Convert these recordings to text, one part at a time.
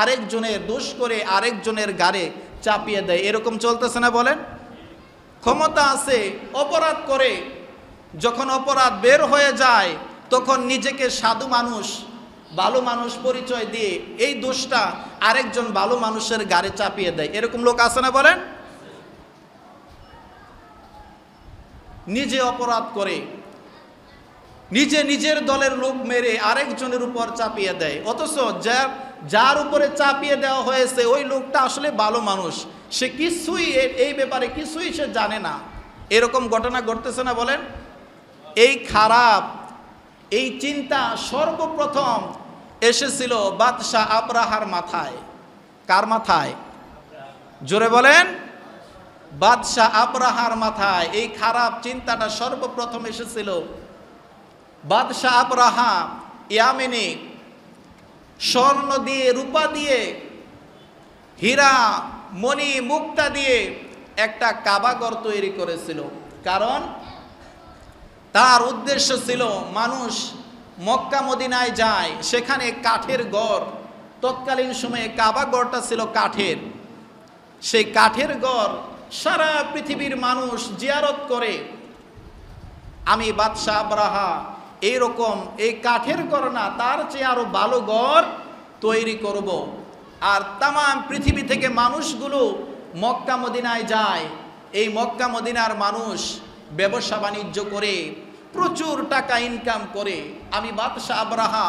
আরেকজনের দোষ করে আরেকজনের গাড়ে চাপিয়ে দেয় এরকম চলতেছে না বলেন ক্ষমতা আছে অপরাধ করে যখন অপরাধ বের হয়ে যায় তখন নিজেকে সাধু মানুষ ভালো মানুষ পরিচয় দিয়ে এই দোষটা আরেকজন ভালো মানুষের গাড়ে চাপিয়ে দেয় এরকম লোক আছে না বলেন নিজে অপরাধ করে নিজে নিজের দলের লোক মেরে আরেকজনের উপর চাপিয়ে দেয় অথচ যার যার উপরে চাপিয়ে দেওয়া হয়েছে ওই লোকটা আসলে ভালো মানুষ সে কিছুই এই ব্যাপারে কিছুই সে জানে না এরকম ঘটনা ঘটতেছে না বলেন এই খারাপ এই চিন্তা সর্বপ্রথম এসেছিল বাদশাহ আবরাহার মাথায় কার মাথায় জোরে বলেন বাদশাহ আবরাহার মাথায় এই খারাপ চিন্তাটা সর্বপ্রথম এসেছিল বাদশাহ আব্রাহা ইয়ামিনী স্বর্ণ দিয়ে রূপা দিয়ে হীরা মণি মুক্তা দিয়ে একটা কাবাগর তৈরি করেছিল কারণ তার উদ্দেশ্য ছিল মানুষ মক্কা মদিনায় যায় সেখানে কাঠের গড় তৎকালীন সময়ে কাবাগড়টা ছিল কাঠের সেই কাঠের গড় সারা পৃথিবীর মানুষ জিয়ারত করে আমি বাদশাহ আব্রাহা এইরকম এই কাঠের গড় তার চেয়ে আরও ভালো গড় তৈরি করব। আর তাম পৃথিবী থেকে মানুষগুলো মক্কা মদিনায় যায় এই মক্কা মদিনার মানুষ ব্যবসা বাণিজ্য করে প্রচুর টাকা ইনকাম করে আমি বাদশাহ আবরাহা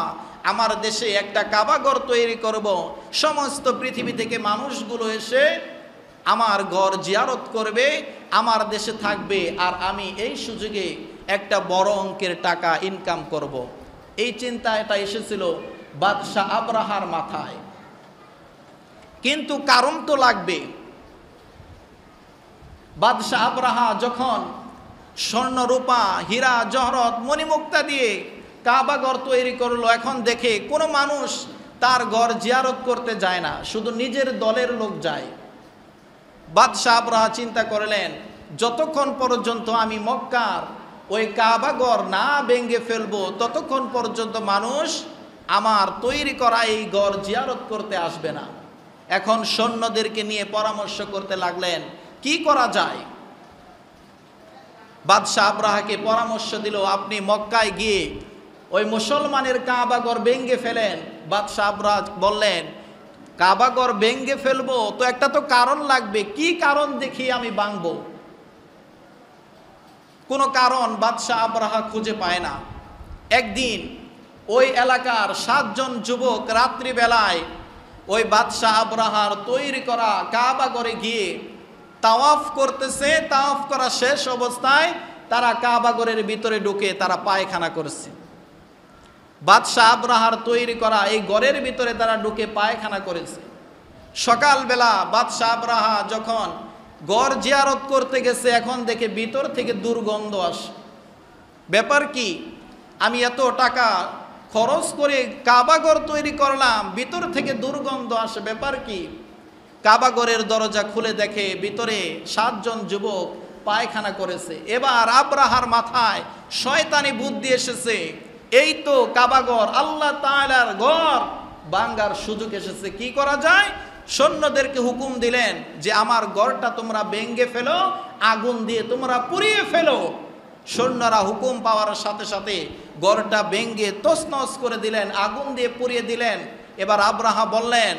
আমার দেশে একটা কাবাগর তৈরি করব। সমস্ত পৃথিবী থেকে মানুষগুলো এসে আমার ঘর জিয়ারত করবে আমার দেশে থাকবে আর আমি এই সুযোগে একটা বড় অঙ্কের টাকা ইনকাম করব। এই চিন্তা এটা এসেছিল বাদশাহ আবরাহার মাথায় কিন্তু কারণ তো লাগবে বাদশাহ আবরাহা যখন স্বর্ণ রূপা হীরা জহরত মণিমুক্তা দিয়ে কাবাগর তৈরি করলো এখন দেখে কোনো মানুষ তার ঘর জিয়ারত করতে যায় না শুধু নিজের দলের লোক যায় বাদশাহ আবরাহা চিন্তা করলেন যতক্ষণ পর্যন্ত আমি মক্কার ওই কাবা কাবাগর না ভেঙে ফেলবো ততক্ষণ পর্যন্ত মানুষ আমার তৈরি করা এই গড় জিয়ারত করতে আসবে না এখন সৈন্যদেরকে নিয়ে পরামর্শ করতে লাগলেন কি করা যায় বাদশাহ আব্রাহাকে পরামর্শ দিল আপনি মক্কায় গিয়ে ওই মুসলমানের কাবাগর ভেঙ্গে ফেলেন বাদশাহ আব্রাহ বললেন কাবাগর ভেঙ্গে ফেলবো তো একটা তো কারণ লাগবে কি কারণ দেখি আমি বাংবো কোনো কারণ বাদশাহ আবরাহা খুঁজে পায় না একদিন ওই এলাকার সাতজন যুবক রাত্রিবেলায় ওই বাদশাহ আবরাহার তৈরি করা কাবা করে গিয়ে তাওয়াফ করতেছে তাওয়াফ করা শেষ অবস্থায় তারা কাবাগরের ভিতরে ঢুকে তারা পায়খানা করছে বাদশাহ আবরাহার তৈরি করা এই গড়ের ভিতরে তারা ঢুকে পায়খানা করেছে সকালবেলা বাদশাহ আবরাহা যখন গড় জিয়ারত করতে গেছে এখন দেখে ভিতর থেকে দুর্গন্ধ আসে ব্যাপার কি আমি এত টাকা খরচ করে কাবাগর তৈরি করলাম ভিতর থেকে দুর্গন্ধ আসে ব্যাপার কি কাবাগরের দরজা খুলে দেখে ভিতরে সাতজন যুবক পায়খানা করেছে এবার আব্রাহার মাথায় শয়তানি বুদ্ধি এসেছে এই তো কাবাগর আল্লাহ তালার ঘর বাঙ্গার সুযোগ এসেছে কি করা যায় সৈন্যদেরকে হুকুম দিলেন যে আমার গড়টা তোমরা ভেঙ্গে ফেলো আগুন দিয়ে তোমরা পুড়িয়ে ফেলো সৈন্যরা হুকুম পাওয়ার সাথে সাথে গড়টা ভেঙ্গে তসনস করে দিলেন আগুন দিয়ে পুড়িয়ে দিলেন এবার আব্রাহা বললেন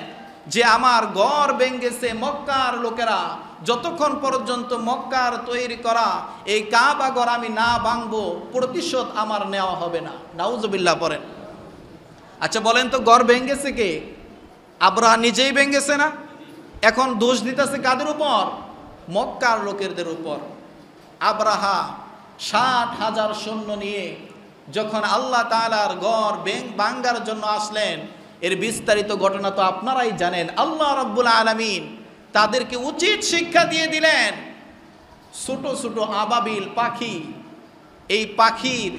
যে আমার গড় ভেঙ্গেছে মক্কার লোকেরা যতক্ষণ পর্যন্ত মক্কার তৈরি করা এই গড় আমি না ভাঙবো প্রতিশোধ আমার নেওয়া হবে না নাউজবিল্লা পরেন আচ্ছা বলেন তো গড় ভেঙ্গেছে কে আবরাহা নিজেই ভেঙেছে না এখন দোষ দিতেছে কাদের উপর মক্কার লোকেরদের উপর আবরাহা ষাট হাজার সৈন্য নিয়ে যখন আল্লাহ তালার গড় বেং বাঙ্গার জন্য আসলেন এর বিস্তারিত ঘটনা তো আপনারাই জানেন আল্লাহ রব্বুল আলমিন তাদেরকে উচিত শিক্ষা দিয়ে দিলেন ছোট ছোট আবাবিল পাখি এই পাখির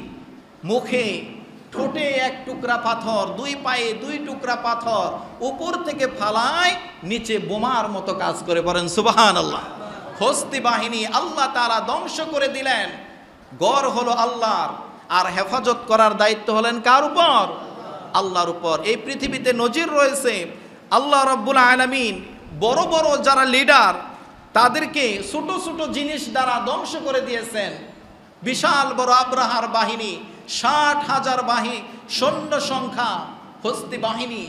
মুখে ঠোঁটে এক টুকরা পাথর দুই পায়ে দুই টুকরা পাথর উপর থেকে ফালায় নিচে বোমার মতো কাজ করে বলেন সুবাহান আল্লাহ হস্তি বাহিনী আল্লাহ তারা ধ্বংস করে দিলেন গড় হলো আল্লাহর আর হেফাজত করার দায়িত্ব হলেন কার উপর আল্লাহর উপর এই পৃথিবীতে নজির রয়েছে আল্লাহ রব্বুল আলমিন বড় বড় যারা লিডার তাদেরকে ছোট ছোট জিনিস দ্বারা ধ্বংস করে দিয়েছেন বিশাল বড় আব্রাহার বাহিনী ষাট হাজার বাহিনী সৈন্য সংখ্যা হস্তি বাহিনী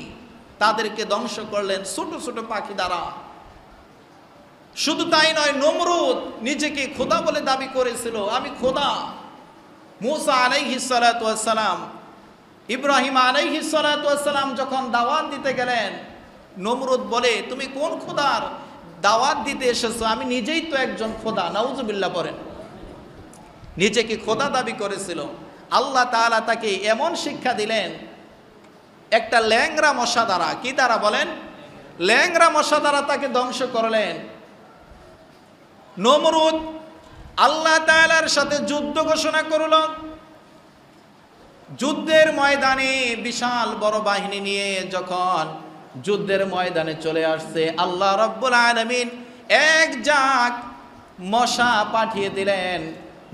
তাদেরকে ধ্বংস করলেন ছোট ছোট পাখি দ্বারা শুধু তাই নয় নমরুদ নিজেকে খোদা বলে দাবি করেছিল আমি খোদা মুসা আলাইহি সালাতাম ইব্রাহিম আলাইহি সালাতাম যখন দাওয়াত দিতে গেলেন নমরুদ বলে তুমি কোন খোদার দাওয়াত দিতে এসেছো আমি নিজেই তো একজন খোদা নাউজুবিল্লা বলেন নিজেকে খোদা দাবি করেছিল আল্লাহ তালা তাকে এমন শিক্ষা দিলেন একটা ল্যাংরা মশা দ্বারা কি দ্বারা বলেন ল্যাংরা মশা দ্বারা তাকে ধ্বংস করলেন নমরুদ আল্লাহ তালার সাথে যুদ্ধ ঘোষণা করল যুদ্ধের ময়দানে বিশাল বড় বাহিনী নিয়ে যখন যুদ্ধের ময়দানে চলে আসছে আল্লাহ রব্বুল আলমিন এক জাক মশা পাঠিয়ে দিলেন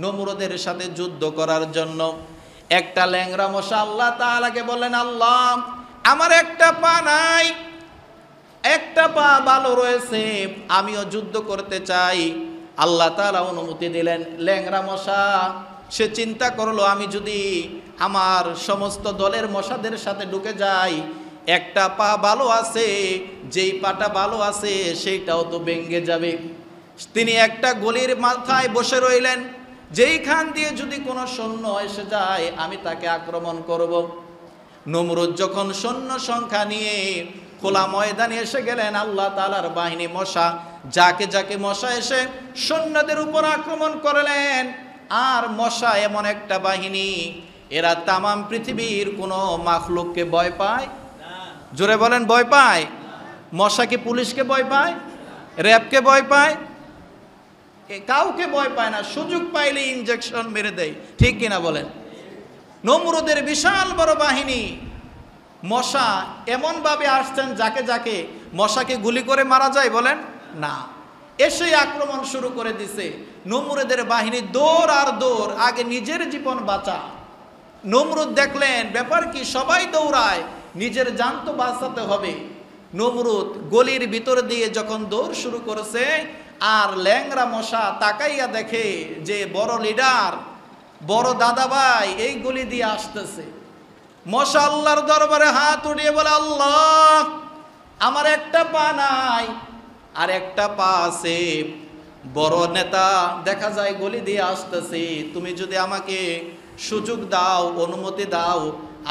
নমরুদের সাথে যুদ্ধ করার জন্য একটা ল্যাংরা মশা আল্লাহ তাহলে বললেন আল্লাহ আমার একটা পা নাই একটা পা ভালো রয়েছে আমিও যুদ্ধ করতে চাই আল্লাহ তালা অনুমতি দিলেন ল্যাংরা মশা সে চিন্তা করলো আমি যদি আমার সমস্ত দলের মশাদের সাথে ঢুকে যাই একটা পা ভালো আছে যেই পাটা ভালো আছে সেইটাও তো ভেঙ্গে যাবে তিনি একটা গলির মাথায় বসে রইলেন যেইখান দিয়ে যদি কোনো সৈন্য এসে যায় আমি তাকে আক্রমণ করব নমরুদ যখন সৈন্য সংখ্যা নিয়ে খোলা ময়দানে এসে গেলেন আল্লাহ তালার বাহিনী মশা যাকে যাকে মশা এসে সৈন্যদের উপর আক্রমণ করলেন আর মশা এমন একটা বাহিনী এরা তামাম পৃথিবীর কোনো মাখলুককে ভয় পায় জোরে বলেন ভয় পায় মশা কি পুলিশকে ভয় পায় র্যাবকে ভয় পায় কাউকে ভয় পায় না সুযোগ পাইলে ইঞ্জেকশন মেরে দেয় ঠিক কিনা বলেন নমরুদের বিশাল বড় বাহিনী মশা এমনভাবে আসছেন যাকে যাকে মশাকে গুলি করে মারা যায় বলেন না এসে আক্রমণ শুরু করে দিছে নমরুদের বাহিনী দৌড় আর দৌড় আগে নিজের জীবন বাঁচা নমরুদ দেখলেন ব্যাপার কি সবাই দৌড়ায় নিজের যান তো বাঁচাতে হবে নমরুদ গলির ভিতর দিয়ে যখন দৌড় শুরু করেছে আর ল্যাংরা মশা তাকাইয়া দেখে যে বড় লিডার বড় দাদা ভাই এই গুলি দিয়ে আসতেছে মশা আল্লাহর দরবারে হাত উঠিয়ে বলে আল্লাহ আমার একটা পা নাই আর একটা পা আছে বড় নেতা দেখা যায় গলি দিয়ে আসতেছে তুমি যদি আমাকে সুযোগ দাও অনুমতি দাও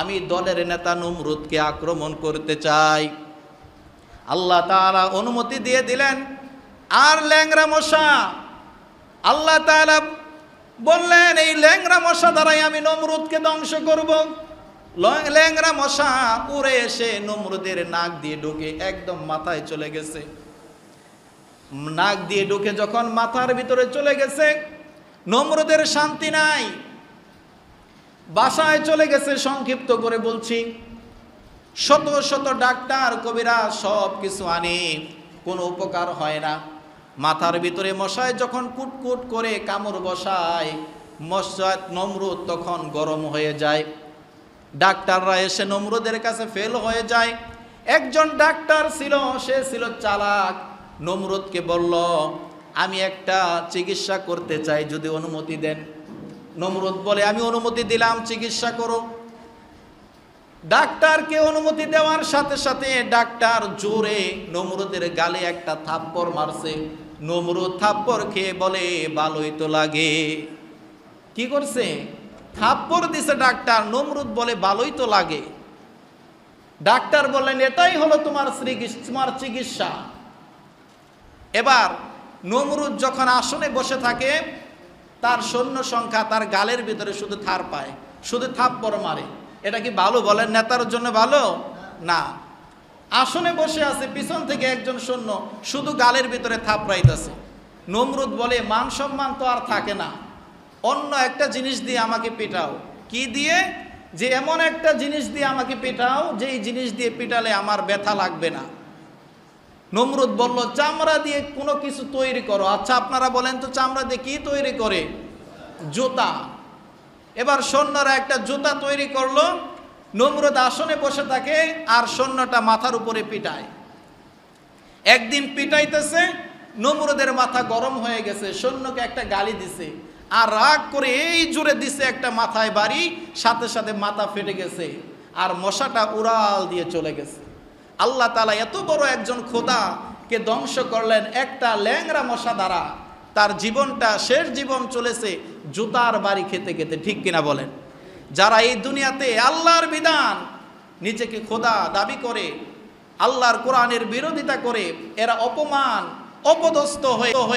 আমি দলের নেতা নুমরুদকে আক্রমণ করতে চাই আল্লাহ তারা অনুমতি দিয়ে দিলেন আর ল্যাংরা মশা আল্লাহ তালা বললেন এই ল্যাংরা মশা দ্বারাই আমি নমরুদকে ধ্বংস করব ল্যাংরা মশা উড়ে এসে নমরুদের নাক দিয়ে ঢুকে একদম মাথায় চলে গেছে নাক দিয়ে ঢুকে যখন মাথার ভিতরে চলে গেছে নমরুদের শান্তি নাই বাসায় চলে গেছে সংক্ষিপ্ত করে বলছি শত শত ডাক্তার কবিরা সব কিছু আনে কোনো উপকার হয় না মাথার ভিতরে মশায় যখন কুটকুট করে কামড় বসায় মশায় নমরুদ তখন গরম হয়ে যায় ডাক্তাররা এসে নমরুদের কাছে ফেল হয়ে যায় একজন ডাক্তার ছিল সে ছিল চালাক নমরুদকে বলল আমি একটা চিকিৎসা করতে চাই যদি অনুমতি দেন নমরুদ বলে আমি অনুমতি দিলাম চিকিৎসা করো ডাক্তারকে অনুমতি দেওয়ার সাথে সাথে ডাক্তার জোরে নমরুদের গালে একটা থাপ্পড় মারছে নমরুদ থাপ্পর খেয়ে বলে ভালোই তো লাগে কি করছে থাপ্পর দিছে ডাক্তার নমরুদ বলে ভালোই তো লাগে ডাক্তার বললেন এটাই হলো তোমার তোমার চিকিৎসা এবার নমরুদ যখন আসনে বসে থাকে তার সৈন্য সংখ্যা তার গালের ভিতরে শুধু থার পায় শুধু থাপ্পর মারে এটা কি ভালো বলেন নেতার জন্য ভালো না আসনে বসে আছে পিছন থেকে একজন সৈন্য শুধু গালের ভিতরে থাপড়াইতেছে নমরুদ বলে মান সম্মান তো আর থাকে না অন্য একটা জিনিস দিয়ে আমাকে পেটাও কি দিয়ে যে এমন একটা জিনিস দিয়ে আমাকে পেটাও যেই জিনিস দিয়ে পেটালে আমার ব্যথা লাগবে না নমরুদ বলল চামড়া দিয়ে কোনো কিছু তৈরি করো আচ্ছা আপনারা বলেন তো চামড়া দিয়ে কী তৈরি করে জুতা এবার সৈন্যরা একটা জুতা তৈরি করলো নমরুদ আসনে বসে থাকে আর সৈন্যটা মাথার উপরে পিটায় একদিন পিটাইতেছে নমরুদের মাথা গরম হয়ে গেছে সৈন্যকে একটা গালি দিছে আর রাগ করে এই জুড়ে দিছে একটা মাথায় বাড়ি সাথে সাথে মাথা ফেটে গেছে আর মশাটা উড়াল দিয়ে চলে গেছে আল্লাহ তালা এত বড় একজন খোদা কে ধ্বংস করলেন একটা ল্যাংরা মশা দ্বারা তার জীবনটা শেষ জীবন চলেছে জুতার বাড়ি খেতে খেতে ঠিক কিনা বলেন যারা এই দুনিয়াতে আল্লাহর বিধান নিজেকে খোদা দাবি করে আল্লাহর কোরআনের বিরোধিতা করে এরা অপমান অপদস্থ হয়ে হয়ে